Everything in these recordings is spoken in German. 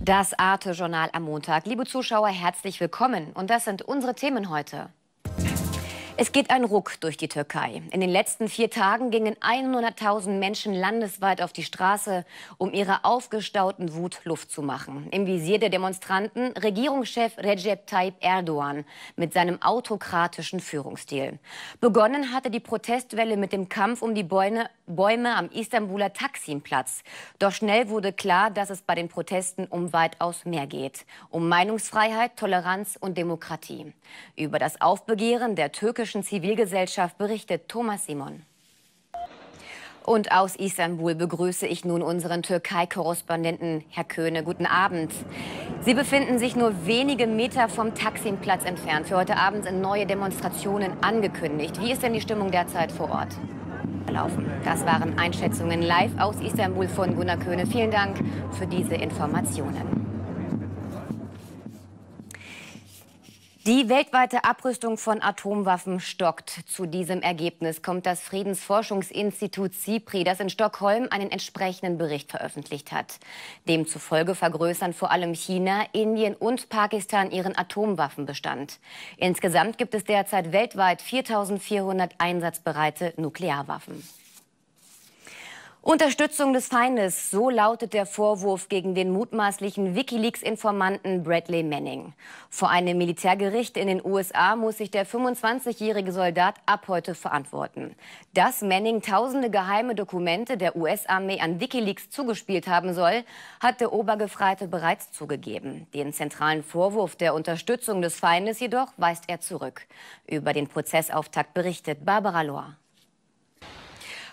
Das Arte-Journal am Montag. Liebe Zuschauer, herzlich willkommen. Und das sind unsere Themen heute. Es geht ein Ruck durch die Türkei. In den letzten vier Tagen gingen 100.000 Menschen landesweit auf die Straße, um ihrer aufgestauten Wut Luft zu machen. Im Visier der Demonstranten Regierungschef Recep Tayyip Erdogan mit seinem autokratischen Führungsstil. Begonnen hatte die Protestwelle mit dem Kampf um die Bäume, Bäume am Istanbuler Taksimplatz. Doch schnell wurde klar, dass es bei den Protesten um weitaus mehr geht. Um Meinungsfreiheit, Toleranz und Demokratie. Über das Aufbegehren der türkischen türkischen Zivilgesellschaft berichtet Thomas Simon. Und aus Istanbul begrüße ich nun unseren Türkei-Korrespondenten, Herr Köhne. Guten Abend. Sie befinden sich nur wenige Meter vom Taksim-Platz entfernt. Für heute Abend sind neue Demonstrationen angekündigt. Wie ist denn die Stimmung derzeit vor Ort? Das waren Einschätzungen live aus Istanbul von Gunnar Köhne. Vielen Dank für diese Informationen. Die weltweite Abrüstung von Atomwaffen stockt. Zu diesem Ergebnis kommt das Friedensforschungsinstitut CIPRI, das in Stockholm einen entsprechenden Bericht veröffentlicht hat. Demzufolge vergrößern vor allem China, Indien und Pakistan ihren Atomwaffenbestand. Insgesamt gibt es derzeit weltweit 4.400 einsatzbereite Nuklearwaffen. Unterstützung des Feindes, so lautet der Vorwurf gegen den mutmaßlichen Wikileaks-Informanten Bradley Manning. Vor einem Militärgericht in den USA muss sich der 25-jährige Soldat ab heute verantworten. Dass Manning tausende geheime Dokumente der US-Armee an Wikileaks zugespielt haben soll, hat der Obergefreite bereits zugegeben. Den zentralen Vorwurf der Unterstützung des Feindes jedoch weist er zurück. Über den Prozessauftakt berichtet Barbara Lohr.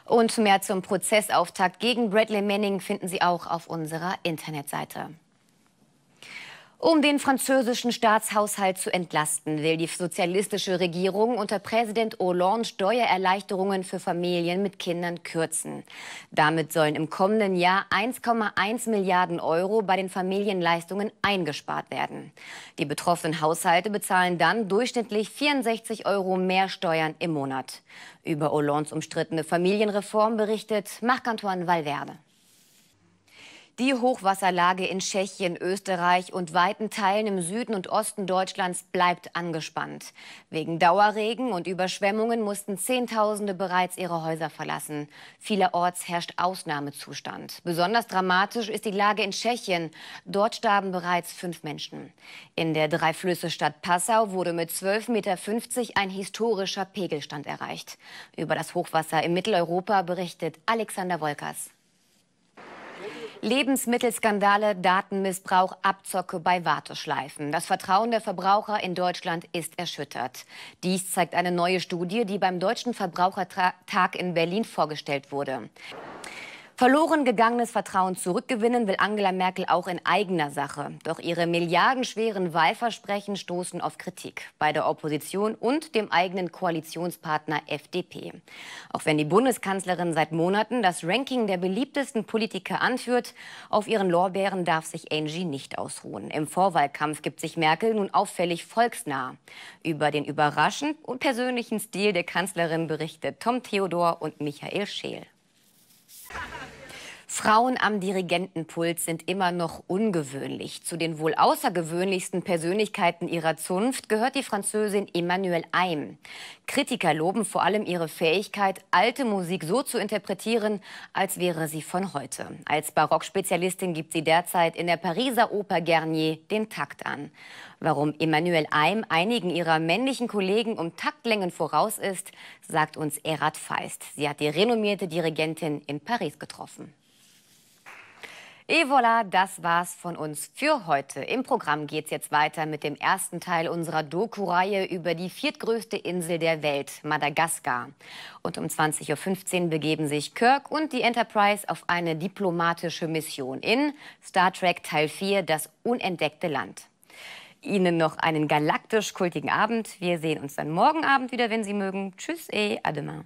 Und mehr zum Prozessauftakt gegen Bradley Manning finden Sie auch auf unserer Internetseite. Um den französischen Staatshaushalt zu entlasten, will die sozialistische Regierung unter Präsident Hollande Steuererleichterungen für Familien mit Kindern kürzen. Damit sollen im kommenden Jahr 1,1 Milliarden Euro bei den Familienleistungen eingespart werden. Die betroffenen Haushalte bezahlen dann durchschnittlich 64 Euro mehr Steuern im Monat. Über Hollands umstrittene Familienreform berichtet Marc-Antoine Valverde. Die Hochwasserlage in Tschechien, Österreich und weiten Teilen im Süden und Osten Deutschlands bleibt angespannt. Wegen Dauerregen und Überschwemmungen mussten Zehntausende bereits ihre Häuser verlassen. Vielerorts herrscht Ausnahmezustand. Besonders dramatisch ist die Lage in Tschechien. Dort starben bereits fünf Menschen. In der Dreiflüsse-Stadt Passau wurde mit 12,50 Meter ein historischer Pegelstand erreicht. Über das Hochwasser in Mitteleuropa berichtet Alexander Wolkers. Lebensmittelskandale, Datenmissbrauch, Abzocke bei Warteschleifen. Das Vertrauen der Verbraucher in Deutschland ist erschüttert. Dies zeigt eine neue Studie, die beim Deutschen Verbrauchertag in Berlin vorgestellt wurde. Verloren gegangenes Vertrauen zurückgewinnen will Angela Merkel auch in eigener Sache. Doch ihre milliardenschweren Wahlversprechen stoßen auf Kritik bei der Opposition und dem eigenen Koalitionspartner FDP. Auch wenn die Bundeskanzlerin seit Monaten das Ranking der beliebtesten Politiker anführt, auf ihren Lorbeeren darf sich Angie nicht ausruhen. Im Vorwahlkampf gibt sich Merkel nun auffällig volksnah. Über den überraschend und persönlichen Stil der Kanzlerin berichtet Tom Theodor und Michael Scheel. Frauen am Dirigentenpult sind immer noch ungewöhnlich. Zu den wohl außergewöhnlichsten Persönlichkeiten ihrer Zunft gehört die Französin Emmanuelle Eim. Kritiker loben vor allem ihre Fähigkeit, alte Musik so zu interpretieren, als wäre sie von heute. Als Barockspezialistin gibt sie derzeit in der Pariser Oper Garnier den Takt an. Warum Emmanuelle Eim einigen ihrer männlichen Kollegen um Taktlängen voraus ist, sagt uns Erat Feist. Sie hat die renommierte Dirigentin in Paris getroffen. Et voilà, das war's von uns für heute. Im Programm geht's jetzt weiter mit dem ersten Teil unserer Doku-Reihe über die viertgrößte Insel der Welt, Madagaskar. Und um 20.15 Uhr begeben sich Kirk und die Enterprise auf eine diplomatische Mission in Star Trek Teil 4, das unentdeckte Land. Ihnen noch einen galaktisch kultigen Abend. Wir sehen uns dann morgen Abend wieder, wenn Sie mögen. Tschüss et à demain.